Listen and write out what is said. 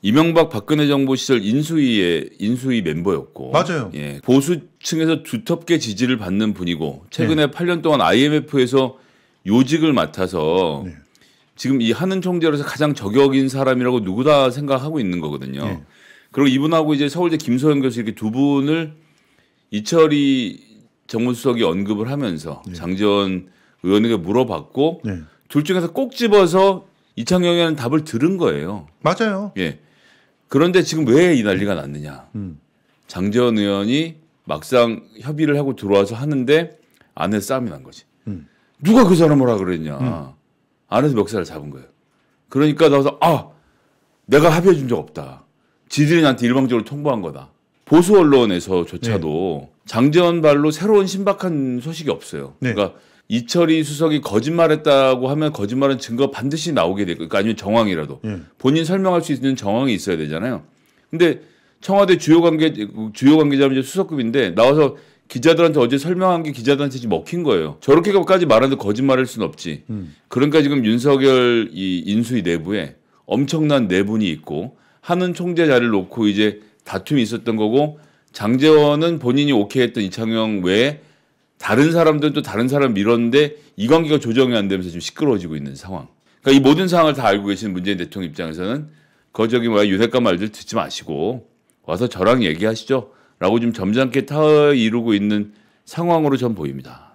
이명박 박근혜 정부 시절 인수위의 인수위 멤버였고 맞아요. 예, 보수층에서 두텁게 지지를 받는 분이고 최근에 네. 8년 동안 IMF에서 요직을 맡아서 네. 지금 이 하는 총재로서 가장 저격인 사람이라고 누구다 생각하고 있는 거거든요. 네. 그리고 이분하고 이제 서울대 김소영 교수 이렇게 두 분을 이철이 정무수석이 언급을 하면서 네. 장지원 의원에게 물어봤고 네. 둘 중에서 꼭 집어서 이창용이라는 답을 들은 거예요. 맞아요. 예. 그런데 지금 왜 이 난리가 났느냐? 음. 장재원 의원이 막상 협의를 하고 들어와서 하는데 안에서 싸움이 난 거지. 음. 누가 그 사람을 하 그랬냐? 음. 안에서 멱살을 잡은 거예요. 그러니까 나와서 아 내가 합의해 준 적 없다. 지들이 나한테 일방적으로 통보한 거다. 보수 언론에서조차도 네. 장재원 발로 새로운 신박한 소식이 없어요. 네. 그러니까 이철이 수석이 거짓말했다고 하면 거짓말은 증거 반드시 나오게 되고 그러니까 아니면 정황이라도 예. 본인 설명할 수 있는 정황이 있어야 되잖아요. 근데 청와대 주요 관계 주요 관계자면 수석급인데 나와서 기자들한테 어제 설명한 게 기자들한테 지금 먹힌 거예요. 저렇게까지 말하는데 거짓말할 수는 없지. 음. 그러니까 지금 윤석열 이 인수위 내부에 엄청난 내분이 있고 하는 총재 자리를 놓고 이제 다툼이 있었던 거고 장재원은 본인이 오케이 했던 이창용 외에 다른 사람들은 또 다른 사람 을 밀었는데 이 관계가 조정이 안 되면서 지금 시끄러워지고 있는 상황. 그러니까 이 모든 상황을 다 알고 계신 문재인 대통령 입장에서는 거저기 뭐야 유대가 말들 듣지 마시고 와서 저랑 얘기하시죠. 라고 좀 점잖게 타이르고 있는 상황으로 전 보입니다.